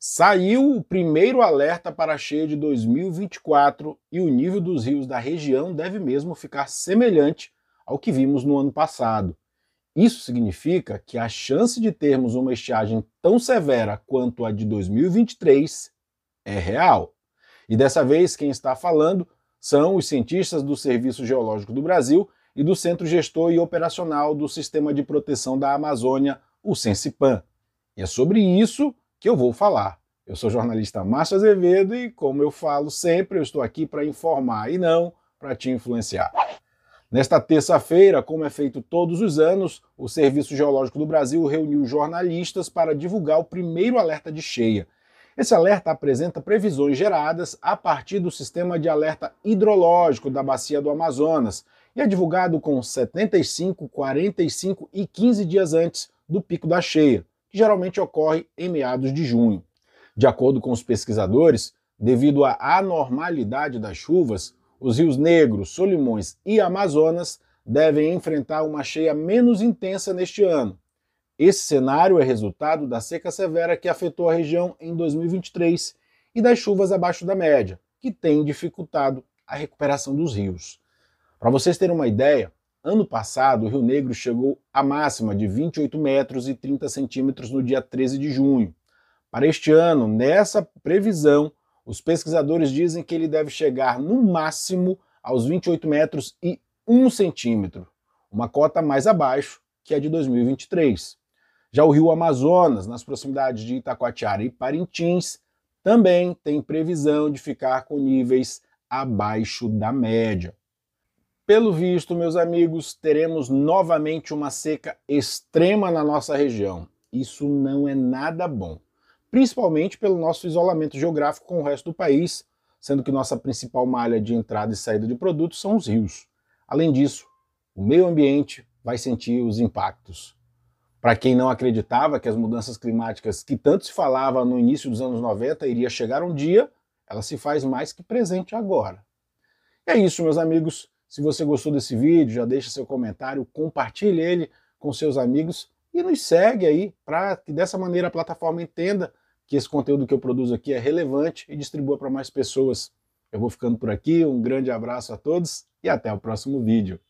Saiu o primeiro alerta para a cheia de 2024 e o nível dos rios da região deve mesmo ficar semelhante ao que vimos no ano passado. Isso significa que a chance de termos uma estiagem tão severa quanto a de 2023 é real. E dessa vez quem está falando são os cientistas do Serviço Geológico do Brasil e do Centro Gestor e Operacional do Sistema de Proteção da Amazônia, o Sensipan. E é sobre isso que eu vou falar. Eu sou jornalista Márcio Azevedo e, como eu falo sempre, eu estou aqui para informar e não para te influenciar. Nesta terça-feira, como é feito todos os anos, o Serviço Geológico do Brasil reuniu jornalistas para divulgar o primeiro alerta de cheia. Esse alerta apresenta previsões geradas a partir do sistema de alerta hidrológico da Bacia do Amazonas e é divulgado com 75, 45 e 15 dias antes do pico da cheia que geralmente ocorre em meados de junho. De acordo com os pesquisadores, devido à anormalidade das chuvas, os rios Negro, Solimões e Amazonas devem enfrentar uma cheia menos intensa neste ano. Esse cenário é resultado da seca severa que afetou a região em 2023 e das chuvas abaixo da média, que têm dificultado a recuperação dos rios. Para vocês terem uma ideia, Ano passado, o Rio Negro chegou à máxima de 28 metros e 30 centímetros no dia 13 de junho. Para este ano, nessa previsão, os pesquisadores dizem que ele deve chegar no máximo aos 28 metros e 1 centímetro, uma cota mais abaixo que a de 2023. Já o Rio Amazonas, nas proximidades de Itacoatiara e Parintins, também tem previsão de ficar com níveis abaixo da média. Pelo visto, meus amigos, teremos novamente uma seca extrema na nossa região. Isso não é nada bom, principalmente pelo nosso isolamento geográfico com o resto do país, sendo que nossa principal malha de entrada e saída de produtos são os rios. Além disso, o meio ambiente vai sentir os impactos. Para quem não acreditava que as mudanças climáticas que tanto se falava no início dos anos 90 iria chegar um dia, ela se faz mais que presente agora. É isso, meus amigos. Se você gostou desse vídeo, já deixa seu comentário, compartilhe ele com seus amigos e nos segue aí para que dessa maneira a plataforma entenda que esse conteúdo que eu produzo aqui é relevante e distribua para mais pessoas. Eu vou ficando por aqui, um grande abraço a todos e até o próximo vídeo.